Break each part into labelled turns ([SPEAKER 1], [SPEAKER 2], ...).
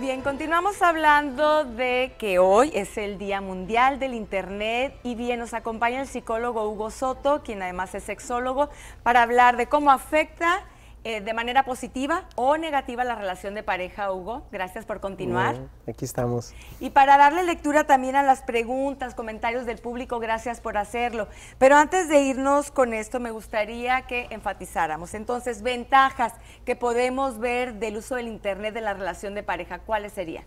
[SPEAKER 1] Bien, continuamos hablando de que hoy es el Día Mundial del Internet y bien nos acompaña el psicólogo Hugo Soto, quien además es sexólogo, para hablar de cómo afecta eh, de manera positiva o negativa la relación de pareja, Hugo. Gracias por continuar.
[SPEAKER 2] aquí estamos.
[SPEAKER 1] Y para darle lectura también a las preguntas, comentarios del público, gracias por hacerlo. Pero antes de irnos con esto, me gustaría que enfatizáramos. Entonces, ventajas que podemos ver del uso del Internet de la relación de pareja, ¿cuáles serían?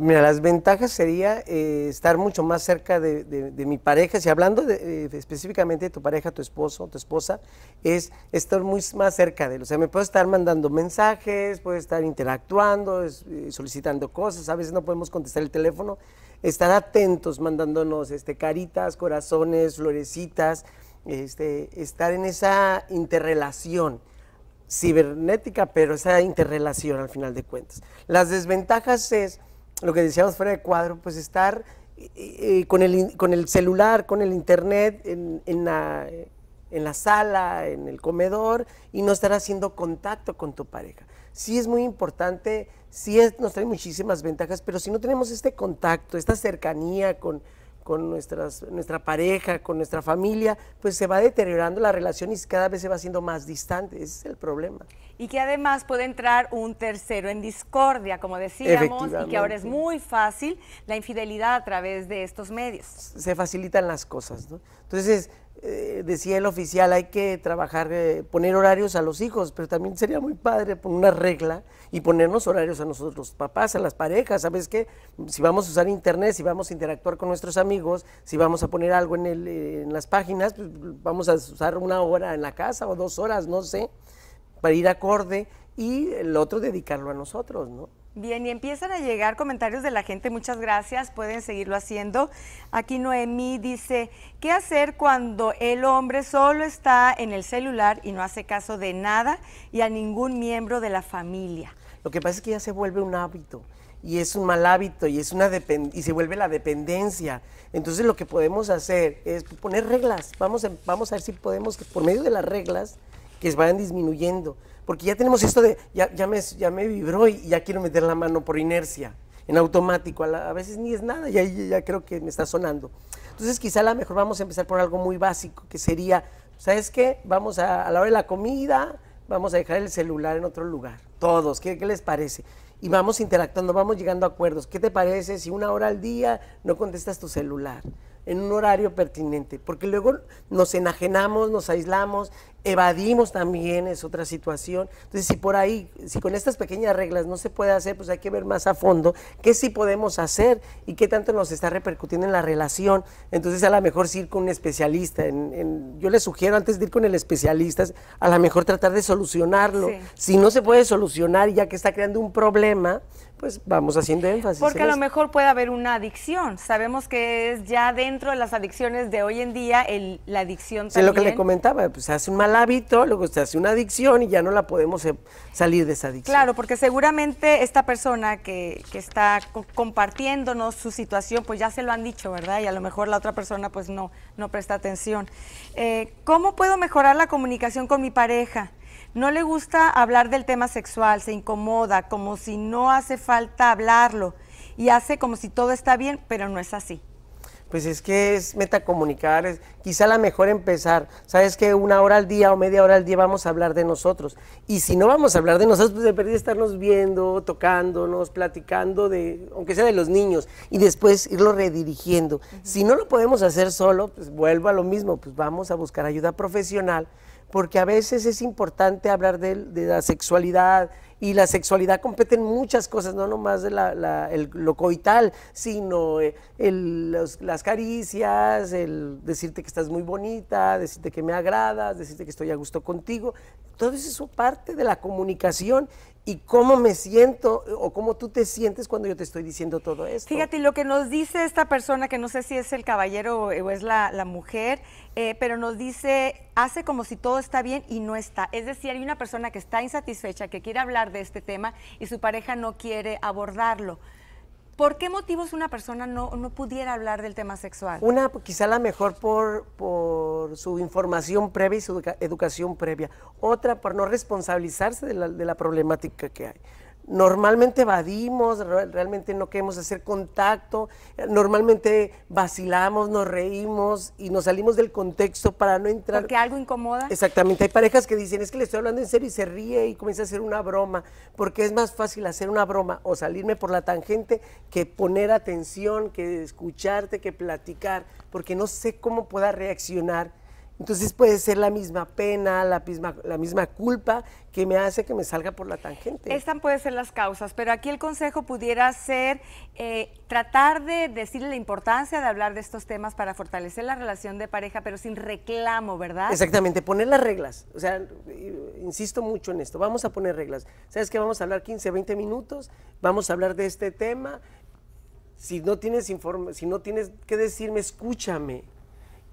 [SPEAKER 2] Mira, las ventajas sería eh, estar mucho más cerca de, mi pareja, si hablando de, eh, específicamente de tu pareja, tu esposo, tu esposa, es estar muy más cerca de él. O sea, me puedo estar mandando mensajes, puedo estar interactuando, eh, solicitando cosas, a veces no podemos contestar el teléfono, estar atentos, mandándonos este, caritas, corazones, florecitas, este, estar en esa interrelación cibernética, pero esa interrelación al final de cuentas. Las desventajas es lo que decíamos fuera de cuadro, pues estar eh, eh, con, el, con el celular, con el internet en, en, la, en la sala, en el comedor y no estar haciendo contacto con tu pareja. Sí es muy importante, sí nos trae muchísimas ventajas, pero si no tenemos este contacto, esta cercanía con, con nuestras, nuestra pareja, con nuestra familia, pues se va deteriorando la relación y cada vez se va haciendo más distante. Ese es el problema.
[SPEAKER 1] Y que además puede entrar un tercero en discordia, como decíamos, y que ahora es muy fácil la infidelidad a través de estos medios. Se
[SPEAKER 2] facilitan las cosas, ¿no? Entonces, eh, decía el oficial, hay que trabajar, eh, poner horarios a los hijos, pero también sería muy padre poner una regla y ponernos horarios a nosotros, papás, a las parejas, ¿sabes qué? Si vamos a usar internet, si vamos a interactuar con nuestros amigos, si vamos a poner algo eh, en, las páginas, pues vamos a usar una hora en la casa o dos horas, no sé, para ir acorde y el otro dedicarlo a nosotros, ¿no?
[SPEAKER 1] Bien, y empiezan a llegar comentarios de la gente, muchas gracias, pueden seguirlo haciendo. Aquí Noemí dice, ¿qué hacer cuando el hombre solo está en el celular y no hace caso de nada y a ningún miembro de la familia?
[SPEAKER 2] Lo que pasa es que ya se vuelve un hábito y es un mal hábito y, es una y se vuelve la dependencia. Entonces lo que podemos hacer es poner reglas, vamos a, vamos a ver si podemos, por medio de las reglas, que vayan disminuyendo. Porque ya tenemos esto de, ya, ya, me, ya me vibró y ya quiero meter la mano por inercia, en automático. A, veces ni es nada, ya, ya creo que me está sonando. Entonces quizá a lo mejor vamos a empezar por algo muy básico, que sería, ¿sabes qué? Vamos a, a la hora de la comida, vamos a dejar el celular en otro lugar. Todos, ¿qué, qué les parece? y vamos interactuando, vamos llegando a acuerdos. ¿Qué te parece si una hora al día no contestas tu celular? En un horario pertinente, porque luego nos enajenamos, nos aislamos evadimos también es otra situación. Entonces, si por ahí, si con estas pequeñas reglas no se puede hacer, pues hay que ver más a fondo qué sí podemos hacer y qué tanto nos está repercutiendo en la relación. Entonces, a lo mejor ir con un especialista. yo le sugiero antes de ir con el especialista, a lo mejor tratar de solucionarlo. Si no se puede solucionar, y ya que está creando un problema, pues vamos haciendo énfasis. Porque a lo
[SPEAKER 1] mejor puede haber una adicción. Sabemos que es ya dentro de las adicciones de hoy en día la adicción también. Es lo que le
[SPEAKER 2] comentaba, pues hace un mal hábito, luego se hace una adicción y ya no la podemos em, salir de esa adicción.
[SPEAKER 1] Claro, porque seguramente esta persona que, que está compartiéndonos su situación, pues ya se lo han dicho, ¿verdad? Y a lo mejor la otra persona pues no, no presta atención. Eh, ¿Cómo puedo mejorar la comunicación con mi pareja? No le gusta hablar del tema sexual, se incomoda, como si no hace falta hablarlo y hace como si todo está bien, pero no es así.
[SPEAKER 2] Pues es que es comunicar es quizá la mejor empezar. Sabes que una hora al día o media hora al día vamos a hablar de nosotros. Y si no vamos a hablar de nosotros, pues de estarnos viendo, tocándonos, platicando, de, aunque sea de los niños, y después irlo redirigiendo. Si no lo podemos hacer solo, pues vuelvo a lo mismo, pues vamos a buscar ayuda profesional, porque a veces es importante hablar de la sexualidad, y la sexualidad en muchas cosas, no nomás de la, la, el, lo coital, sino eh, el, las caricias, el decirte que estás muy bonita, decirte que me agradas, decirte que estoy a gusto contigo. Todo eso es parte de la comunicación y cómo me siento eh, o cómo tú te sientes cuando yo te estoy diciendo todo esto. Fíjate,
[SPEAKER 1] lo que nos dice esta persona, que no sé si es el caballero o es la, mujer, eh, pero nos dice, hace como si todo está bien y no está. Es decir, hay una persona que está insatisfecha, que quiere hablar de este tema y su pareja no quiere abordarlo. ¿Por qué motivos una persona no, no, pudiera hablar del tema sexual? Una,
[SPEAKER 2] quizá la mejor por, por su información previa y su educación previa. Otra, por no responsabilizarse de la, de la problemática que hay normalmente evadimos, realmente no queremos hacer contacto, eh, normalmente vacilamos, nos reímos y nos salimos del contexto para no entrar. Porque
[SPEAKER 1] algo incomoda. Exactamente,
[SPEAKER 2] hay parejas que dicen, es que le estoy hablando en serio y se ríe y comienza a hacer una broma, porque es más fácil hacer una broma o salirme por la tangente que poner atención, que escucharte, que platicar, porque no sé cómo pueda reaccionar entonces puede ser la misma pena, la misma, la misma culpa que me hace que me salga por la tangente.
[SPEAKER 1] Estas pueden ser las causas, pero aquí el consejo pudiera ser eh, tratar de decirle la importancia de hablar de estos temas para fortalecer la relación de pareja, pero sin reclamo, ¿verdad? Exactamente,
[SPEAKER 2] poner las reglas. O sea, insisto mucho en esto, vamos a poner reglas. ¿Sabes qué? Vamos a hablar 15, 20 minutos, vamos a hablar de este tema. Si no tienes, si no tienes que decirme, escúchame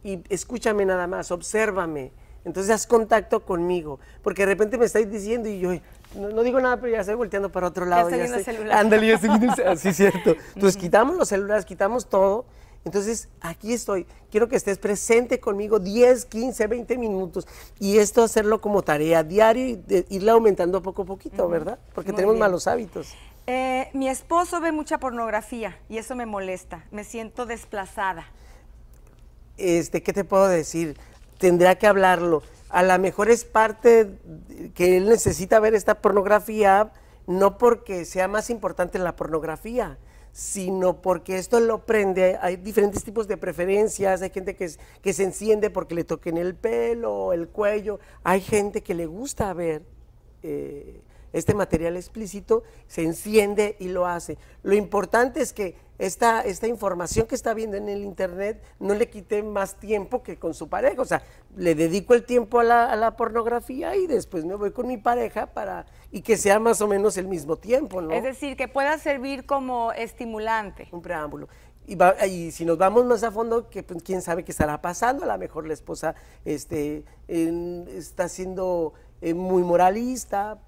[SPEAKER 2] y escúchame nada más, obsérvame. Entonces haz contacto conmigo, porque de repente me estáis diciendo y yo no, digo nada, pero ya estoy volteando para otro lado. Ya estoy viendo Ándale, ya Así ah, cierto. Entonces quitamos los celulares, quitamos todo. Entonces, aquí estoy. Quiero que estés presente conmigo 10, 15, 20 minutos. Y esto hacerlo como tarea diaria y de, irla aumentando poco a poquito, ¿verdad? Porque tenemos malos hábitos.
[SPEAKER 1] Eh, mi esposo ve mucha pornografía y eso me molesta. Me siento desplazada
[SPEAKER 2] este, ¿qué te puedo decir? Tendrá que hablarlo. A lo mejor es parte que él necesita ver esta pornografía, no porque sea más importante la pornografía, sino porque esto lo prende, hay diferentes tipos de preferencias, hay gente que, que se enciende porque le toquen el pelo, el cuello, hay gente que le gusta ver eh, este material explícito, se enciende y lo hace. Lo importante es que esta, esta información que está viendo en el Internet no le quite más tiempo que con su pareja. O sea, le dedico el tiempo a la, pornografía y después me voy con mi pareja para y que sea más o menos el mismo tiempo, ¿no? Es
[SPEAKER 1] decir, que pueda servir como estimulante. Un preámbulo.
[SPEAKER 2] Y, si nos vamos más a fondo, que, pues, quién sabe qué estará pasando. A lo mejor la esposa este, está siendo eh, muy moralista,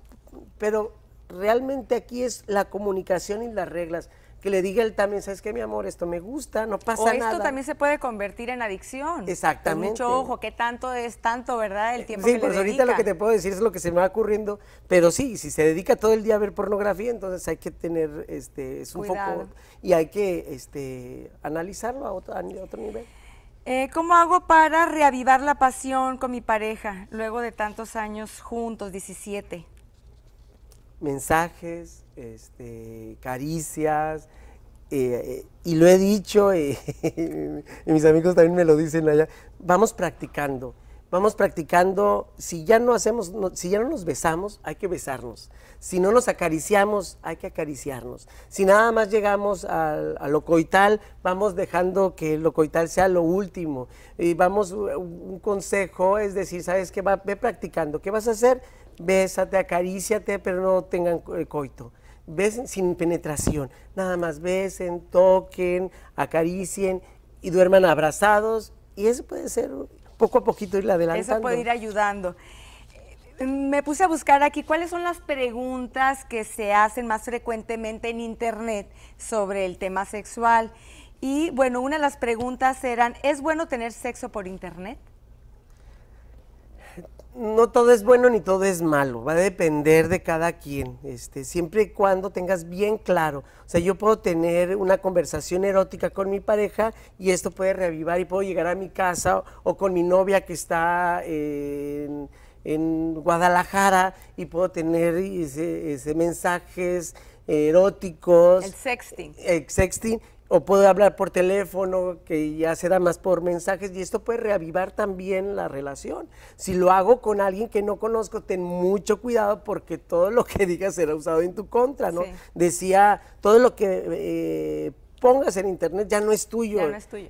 [SPEAKER 2] pero realmente aquí es la comunicación y las reglas. Que le diga él también, ¿sabes qué, mi amor? Esto me gusta, no pasa nada. O esto también
[SPEAKER 1] se puede convertir en adicción.
[SPEAKER 2] Exactamente. mucho ojo,
[SPEAKER 1] que tanto es tanto, ¿verdad? El tiempo sí, pues ahorita lo que
[SPEAKER 2] te puedo decir es lo que se me va ocurriendo, pero sí, si se dedica todo el día a ver pornografía, entonces hay que tener, este, es un foco y hay que este, analizarlo a otro, otro nivel.
[SPEAKER 1] Eh, ¿Cómo hago para reavivar la pasión con mi pareja luego de tantos años juntos, 17?
[SPEAKER 2] mensajes, este, caricias, eh, eh, y lo he dicho, eh, y mis amigos también me lo dicen allá, vamos practicando vamos practicando, si ya no hacemos, si ya no nos besamos, hay que besarnos. Si no nos acariciamos, hay que acariciarnos. Si nada más llegamos a, lo coital, vamos dejando que lo coital sea lo último. Y vamos, un consejo es decir, ¿sabes qué? Va, ve practicando. ¿Qué vas a hacer? Bésate, acaríciate, pero no tengan eh, coito. Besen sin penetración. Nada más besen, toquen, acaricien y duerman abrazados. Y eso puede ser poco a poquito irla adelantando. Eso puede ir
[SPEAKER 1] ayudando. Me puse a buscar aquí cuáles son las preguntas que se hacen más frecuentemente en Internet sobre el tema sexual. Y bueno, una de las preguntas eran, ¿es bueno tener sexo por Internet?
[SPEAKER 2] no todo es bueno ni todo es malo, va a depender de cada quien, este, siempre y cuando tengas bien claro. O sea, yo puedo tener una conversación erótica con mi pareja y esto puede reavivar y puedo llegar a mi casa o, con mi novia que está eh, en, Guadalajara y puedo tener mensajes eróticos. El
[SPEAKER 1] sexting. El
[SPEAKER 2] sexting o puedo hablar por teléfono, que ya se da más por mensajes, y esto puede reavivar también la relación. Si lo hago con alguien que no conozco, ten mucho cuidado porque todo lo que digas será usado en tu contra, ¿no? Decía, todo lo que eh, pongas en internet ya no es tuyo.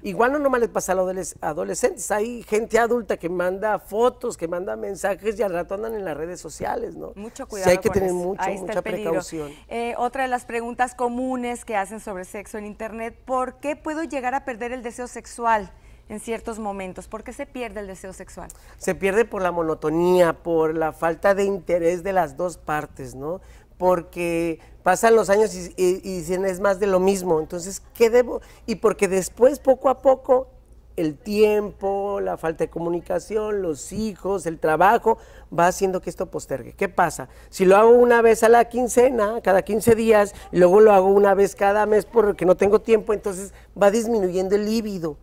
[SPEAKER 2] Igual no nomás les pasa a los adolescentes, hay gente adulta que manda fotos, que manda mensajes y al rato andan en las redes sociales,
[SPEAKER 1] ¿no? Mucho cuidado. Sí, hay que tener mucha precaución. Eh, otra de las preguntas comunes que hacen sobre sexo en internet, ¿por qué puedo llegar a perder el deseo sexual? en ciertos momentos? ¿Por qué se pierde el deseo sexual?
[SPEAKER 2] Se pierde por la monotonía, por la falta de interés de las dos partes, ¿no? porque pasan los años y, dicen es más de lo mismo. Entonces, ¿qué debo? Y porque después, poco a poco, el tiempo, la falta de comunicación, los hijos, el trabajo, va haciendo que esto postergue. ¿Qué pasa? Si lo hago una vez a la quincena, cada 15 días, luego lo hago una vez cada mes porque no tengo tiempo, entonces va disminuyendo el líbido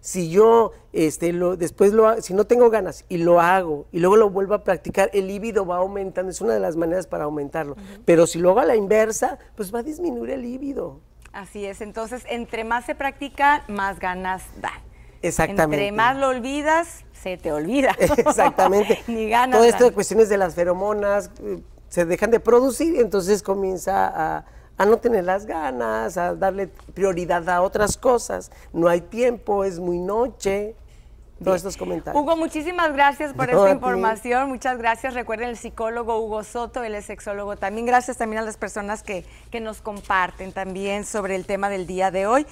[SPEAKER 2] si yo este, lo, después lo si no tengo ganas y lo hago y luego lo vuelvo a practicar, el líbido va aumentando, es una de las maneras para aumentarlo. Pero si lo hago a la inversa, pues va a disminuir el
[SPEAKER 1] líbido. Así es, entonces entre más se practica, más ganas da. Exactamente. Entre más lo olvidas,
[SPEAKER 2] se te olvida. Exactamente. Ni ganas. Todo esto de cuestiones de las feromonas, eh, se dejan de producir, y entonces comienza a a no tener las ganas, a darle prioridad a otras cosas. No hay tiempo, es muy noche. Todos estos comentarios. Hugo,
[SPEAKER 1] muchísimas gracias por esta información. Muchas gracias. Recuerden, el psicólogo Hugo Soto, él es sexólogo. También gracias también a las personas que, que nos comparten también sobre el tema del día de hoy.